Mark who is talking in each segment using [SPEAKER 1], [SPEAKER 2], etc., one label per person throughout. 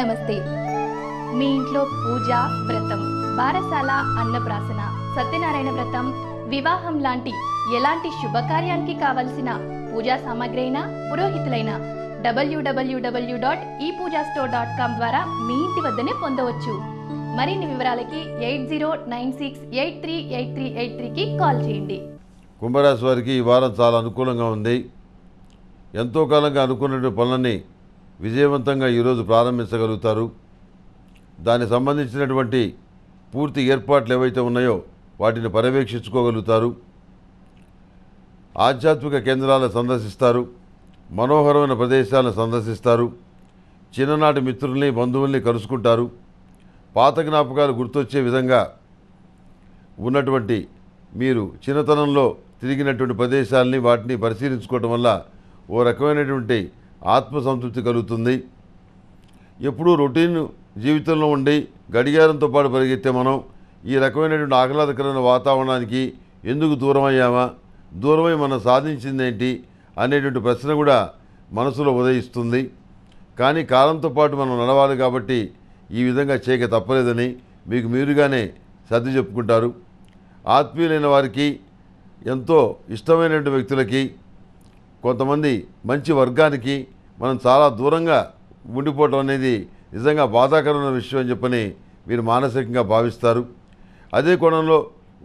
[SPEAKER 1] నమస్తే మీ ఇంట్లో పూజ వ్రతం బారసాల అన్నప్రాసన సత్యనారాయణ వ్రతం వివాహం లాంటి ఎలాంటి శుభకార్యానికి కావలసిన పూజా సామాగ్రి అయినా పురోహితులైన డబ్ల్యూడబ్ల్యూడబ్ల్యూ డాట్ ఈ పూజా స్టోర్ డాట్ కామ్ ద్వారా మీ ఇంటి వద్దనే పొందవచ్చు మరిన్ని వివరాలకి eight zero nine six eight three eight three eight త్రీకి కాల్ చేయండి కుంభరాశి వారికి ఈ వారం చాలా అనుకూలంగా ఉంది ఎంతో కాలంగా అనుకున్న పనులన్నీ విజయవంతంగా ఈరోజు ప్రారంభించగలుగుతారు దానికి సంబంధించినటువంటి పూర్తి ఏర్పాట్లు ఏవైతే ఉన్నాయో వాటిని పర్యవేక్షించుకోగలుగుతారు ఆధ్యాత్మిక కేంద్రాలను సందర్శిస్తారు మనోహరమైన ప్రదేశాలను సందర్శిస్తారు చిన్ననాటి మిత్రుల్ని బంధువుల్ని కలుసుకుంటారు పాత జ్ఞాపకాలు గుర్తొచ్చే విధంగా ఉన్నటువంటి మీరు చిన్నతనంలో తిరిగినటువంటి ప్రదేశాలని వాటిని పరిశీలించుకోవటం వల్ల ఓ రకమైనటువంటి ఆత్మసంతృప్తి కలుగుతుంది ఎప్పుడూ రొటీన్ జీవితంలో ఉండి గడియారంతో పాటు పరిగెత్తే మనం ఈ రకమైనటువంటి ఆహ్లాదకరమైన వాతావరణానికి ఎందుకు దూరం అయ్యామా దూరమై మనం సాధించింది ఏంటి అనేటువంటి ప్రశ్న కూడా మనసులో ఉదయిస్తుంది కానీ కాలంతో పాటు మనం నడవాలి కాబట్టి ఈ విధంగా చేయక తప్పలేదని మీకు మీరుగానే సర్ది చెప్పుకుంటారు ఆత్మీయులైన వారికి ఎంతో ఇష్టమైనటువంటి వ్యక్తులకి కొంతమంది మంచి వర్గానికి మనం చాలా దూరంగా ఉండిపోవటం అనేది నిజంగా బాధాకరమైన విషయం అని చెప్పని మీరు మానసికంగా భావిస్తారు అదే కోణంలో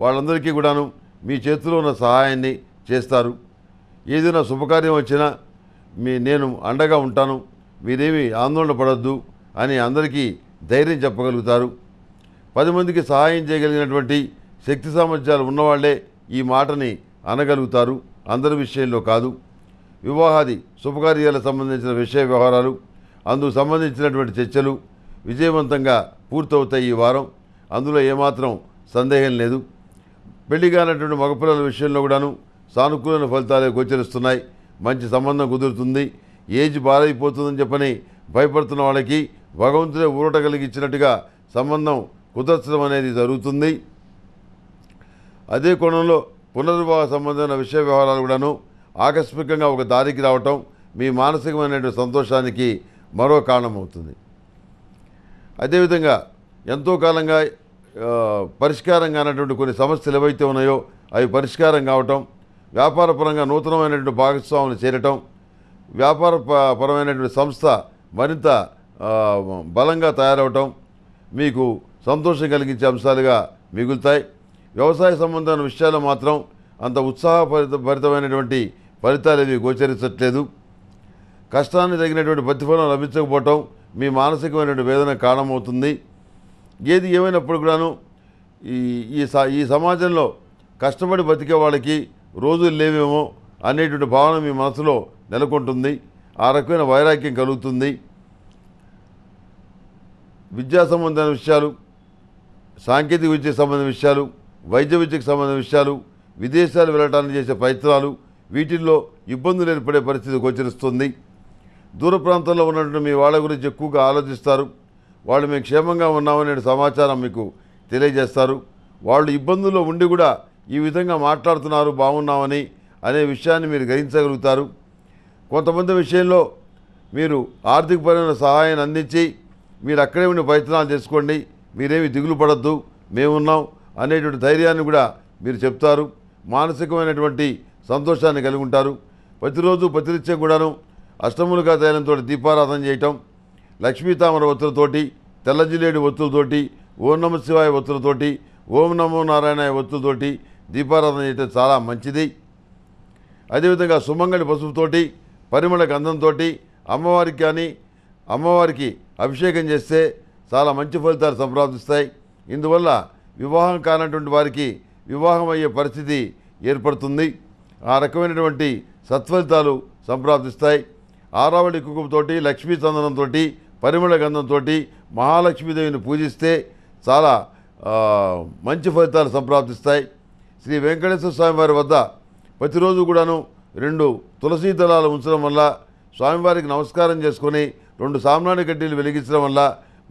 [SPEAKER 1] వాళ్ళందరికీ కూడాను మీ చేతిలో ఉన్న సహాయాన్ని చేస్తారు ఏదైనా శుభకార్యం వచ్చినా మీ నేను అండగా ఉంటాను మీరేమి ఆందోళన పడద్దు అని అందరికీ ధైర్యం చెప్పగలుగుతారు పది మందికి సహాయం చేయగలిగినటువంటి శక్తి సామర్థ్యాలు ఉన్నవాళ్లే ఈ మాటని అనగలుగుతారు అందరి విషయంలో కాదు వివాహాది శుభకార్యాలకు సంబంధించిన విషయ వ్యవహారాలు అందుకు సంబంధించినటువంటి చర్చలు విజయవంతంగా పూర్తవుతాయి ఈ వారం అందులో ఏమాత్రం సందేహం లేదు పెళ్లి కానటువంటి మగపిల్లల విషయంలో కూడాను సానుకూలమైన ఫలితాలు గోచరిస్తున్నాయి మంచి సంబంధం కుదురుతుంది ఏజ్ బారైపోతుందని చెప్పని భయపడుతున్న వాళ్ళకి భగవంతుడే ఊరట కలిగించినట్టుగా సంబంధం కుదర్చడం అనేది జరుగుతుంది అదే కోణంలో పునర్వివాహ సంబంధమైన విషయ వ్యవహారాలు కూడాను ఆకస్మికంగా ఒక దారికి రావటం మీ మానసికమైనటువంటి సంతోషానికి మరో కారణమవుతుంది అదేవిధంగా ఎంతో కాలంగా పరిష్కారం కానటువంటి కొన్ని సమస్యలు ఏవైతే ఉన్నాయో అవి పరిష్కారం కావటం వ్యాపారపరంగా నూతనమైనటువంటి భాగస్వాములు చేరటం వ్యాపార పరమైనటువంటి సంస్థ మరింత బలంగా తయారవటం మీకు సంతోషం కలిగించే అంశాలుగా మిగులుతాయి వ్యవసాయ సంబంధమైన విషయాలు మాత్రం అంత భరితమైనటువంటి ఫలితాలు ఏవి గోచరించట్లేదు కష్టాన్ని తగినటువంటి ప్రతిఫలం లభించకపోవటం మీ మానసికమైనటువంటి వేదన కారణమవుతుంది ఏది ఏమైనప్పుడు కూడాను ఈ ఈ సమాజంలో కష్టపడి బతికే వాళ్ళకి రోజులు లేవేమో అనేటువంటి భావన మీ మనసులో నెలకొంటుంది ఆ రకమైన వైరాగ్యం కలుగుతుంది విద్యా సంబంధమైన విషయాలు సాంకేతిక విద్యకు సంబంధించిన విషయాలు వైద్య విద్యకు సంబంధించిన విషయాలు విదేశాలు వెళ్ళటానికి చేసే ప్రయత్నాలు వీటిల్లో ఇబ్బందులు ఏర్పడే పరిస్థితి గోచరిస్తుంది దూర ప్రాంతంలో ఉన్నటువంటి మీ వాళ్ళ గురించి ఎక్కువగా ఆలోచిస్తారు వాళ్ళు మేము క్షేమంగా ఉన్నామనే సమాచారం మీకు తెలియజేస్తారు వాళ్ళు ఇబ్బందుల్లో ఉండి కూడా ఈ విధంగా మాట్లాడుతున్నారు బాగున్నామని అనే విషయాన్ని మీరు గ్రహించగలుగుతారు కొంతమంది విషయంలో మీరు ఆర్థికపరమైన సహాయాన్ని అందించి మీరు అక్కడే ఉండి ప్రయత్నాలు చేసుకోండి మీరేమి దిగులు పడద్దు మేమున్నాం అనేటువంటి ధైర్యాన్ని కూడా మీరు చెప్తారు మానసికమైనటువంటి సంతోషాన్ని కలిగి ఉంటారు ప్రతిరోజు ప్రతినిత్యం కూడాను అష్టములుగా తయారంతో దీపారాధన చేయటం లక్ష్మీతామర ఒత్తులతోటి తెల్లజిలేడు ఒత్తులతోటి ఓం నమ శివాయ ఒత్తులతోటి ఓం నమో నారాయణ ఒత్తులతోటి దీపారాధన చేయటం చాలా మంచిది అదేవిధంగా సుమంగళి పసుపుతోటి పరిమళ గంధంతో అమ్మవారికి కానీ అమ్మవారికి అభిషేకం చేస్తే చాలా మంచి ఫలితాలు సంప్రాప్తిస్తాయి ఇందువల్ల వివాహం కానటువంటి వారికి వివాహం అయ్యే పరిస్థితి ఏర్పడుతుంది ఆ రకమైనటువంటి సత్ఫలితాలు సంప్రాప్తిస్తాయి ఆరావళి కుంకుమతోటి లక్ష్మీ చందనంతో పరిమళ గంధంతో మహాలక్ష్మీదేవిని పూజిస్తే చాలా మంచి ఫలితాలు సంప్రాప్తిస్తాయి శ్రీ వెంకటేశ్వర స్వామి వారి వద్ద ప్రతిరోజు కూడాను రెండు తులసీ దళాలు ఉంచడం వల్ల స్వామివారికి నమస్కారం చేసుకొని రెండు సామ్రాణి కడ్డీలు వెలిగించడం వల్ల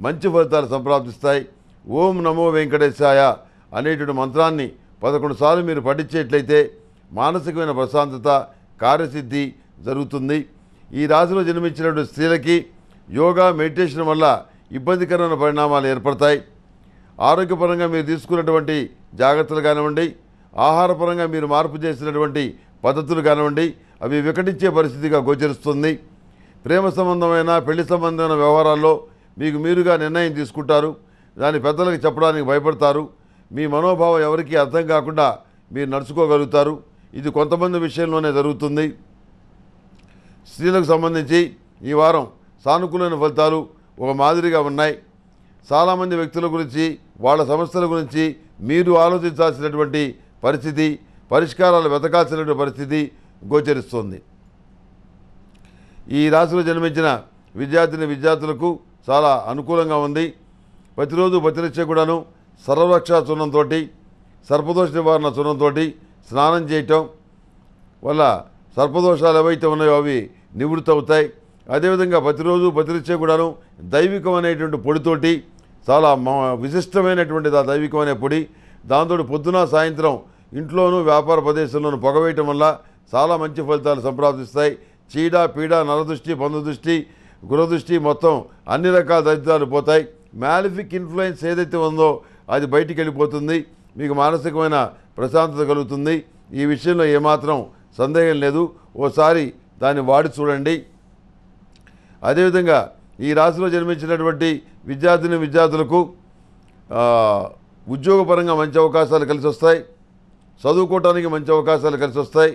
[SPEAKER 1] మంచి ఫలితాలు సంప్రాప్తిస్తాయి ఓం నమో వెంకటేశాయ అనేటువంటి మంత్రాన్ని పదకొండు సార్లు మీరు పఠించేట్లయితే మానసికమైన ప్రశాంతత కార్యసిద్ధి జరుగుతుంది ఈ రాశిలో జన్మించినటువంటి స్త్రీలకి యోగా మెడిటేషన్ వల్ల ఇబ్బందికరమైన పరిణామాలు ఏర్పడతాయి ఆరోగ్యపరంగా మీరు తీసుకున్నటువంటి జాగ్రత్తలు కానివ్వండి ఆహారపరంగా మీరు మార్పు చేసినటువంటి పద్ధతులు కానివ్వండి అవి వికటించే పరిస్థితిగా గోచరిస్తుంది ప్రేమ సంబంధమైన పెళ్లి సంబంధమైన వ్యవహారాల్లో మీకు మీరుగా నిర్ణయం తీసుకుంటారు దాని పెద్దలకు చెప్పడానికి భయపడతారు మీ మనోభావం ఎవరికీ అర్థం కాకుండా మీరు నడుచుకోగలుగుతారు ఇది కొంతమంది విషయంలోనే జరుగుతుంది స్త్రీలకు సంబంధించి ఈ వారం సానుకూలమైన ఫలితాలు ఒక మాదిరిగా ఉన్నాయి చాలామంది వ్యక్తుల గురించి వాళ్ళ సమస్యల గురించి మీరు ఆలోచించాల్సినటువంటి పరిస్థితి పరిష్కారాలు వెతకాల్సినటువంటి పరిస్థితి గోచరిస్తుంది ఈ రాశిలో జన్మించిన విద్యార్థిని విద్యార్థులకు చాలా అనుకూలంగా ఉంది ప్రతిరోజు ప్రతినిత్యం కూడాను సర్వరక్ష చూర్ణంతో సర్పదోష నివారణ చూర్ణంతో స్నానం చేయటం వల్ల సర్పదోషాలు ఏవైతే ఉన్నాయో అవి నివృత్తి అవుతాయి అదేవిధంగా ప్రతిరోజు ప్రతిరిచ్చే కూడాను దైవికం అనేటువంటి పొడితోటి చాలా విశిష్టమైనటువంటిది ఆ దైవికం అనే పొడి దాంతో పొద్దున సాయంత్రం ఇంట్లోనూ వ్యాపార ప్రదేశంలోనూ పొగవేయటం వల్ల చాలా మంచి ఫలితాలు సంప్రాప్తిస్తాయి చీడ పీడ నరదృష్టి బంధుదృష్టి గురదృష్టి మొత్తం అన్ని రకాల దరిద్రాలు పోతాయి మ్యాలిఫిక్ ఇన్ఫ్లుయెన్స్ ఏదైతే ఉందో అది బయటికి వెళ్ళిపోతుంది మీకు మానసికమైన ప్రశాంతత కలుగుతుంది ఈ విషయంలో ఏమాత్రం సందేహం లేదు ఓసారి దాన్ని వాడి చూడండి అదేవిధంగా ఈ రాశిలో జన్మించినటువంటి విద్యార్థిని విద్యార్థులకు ఉద్యోగపరంగా మంచి అవకాశాలు కలిసి వస్తాయి చదువుకోవటానికి మంచి అవకాశాలు కలిసి వస్తాయి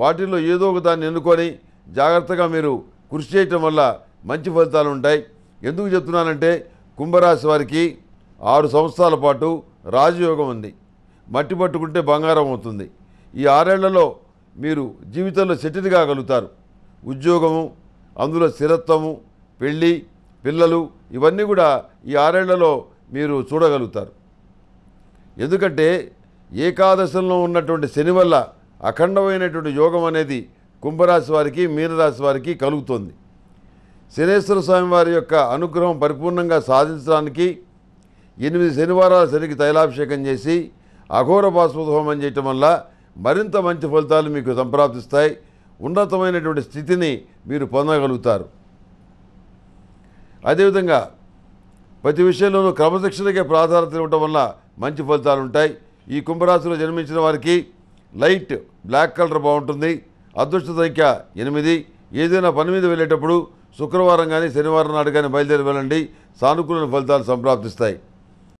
[SPEAKER 1] వాటిల్లో ఏదో ఒక దాన్ని ఎన్నుకొని జాగ్రత్తగా మీరు కృషి చేయటం వల్ల మంచి ఫలితాలు ఉంటాయి ఎందుకు చెప్తున్నానంటే కుంభరాశి వారికి ఆరు సంవత్సరాల పాటు రాజయోగం ఉంది మట్టి పట్టుకుంటే బంగారం అవుతుంది ఈ ఆరేళ్లలో మీరు జీవితంలో సెటిల్ కాగలుగుతారు ఉద్యోగము అందులో స్థిరత్వము పెళ్ళి పిల్లలు ఇవన్నీ కూడా ఈ ఆరేళ్లలో మీరు చూడగలుగుతారు ఎందుకంటే ఏకాదశంలో ఉన్నటువంటి శని వల్ల అఖండమైనటువంటి యోగం అనేది కుంభరాశి వారికి మీనరాశి వారికి కలుగుతుంది శనేశ్వర స్వామి వారి యొక్క అనుగ్రహం పరిపూర్ణంగా సాధించడానికి ఎనిమిది శనివారాల సరికి తైలాభిషేకం చేసి అఘోర బాస్మహోమం చేయటం వల్ల మరింత మంచి ఫలితాలు మీకు సంప్రాప్తిస్తాయి ఉన్నతమైనటువంటి స్థితిని మీరు పొందగలుగుతారు అదేవిధంగా ప్రతి విషయంలోనూ క్రమశిక్షణకే ప్రాధాన్యత ఇవ్వటం వల్ల మంచి ఫలితాలు ఉంటాయి ఈ కుంభరాశిలో జన్మించిన వారికి లైట్ బ్లాక్ కలర్ బాగుంటుంది అదృష్ట సంఖ్య ఎనిమిది ఏదైనా పని మీద వెళ్ళేటప్పుడు శుక్రవారం కానీ శనివారం నాడు కానీ బయలుదేరి వెళ్ళండి సానుకూల ఫలితాలు సంప్రాప్తిస్తాయి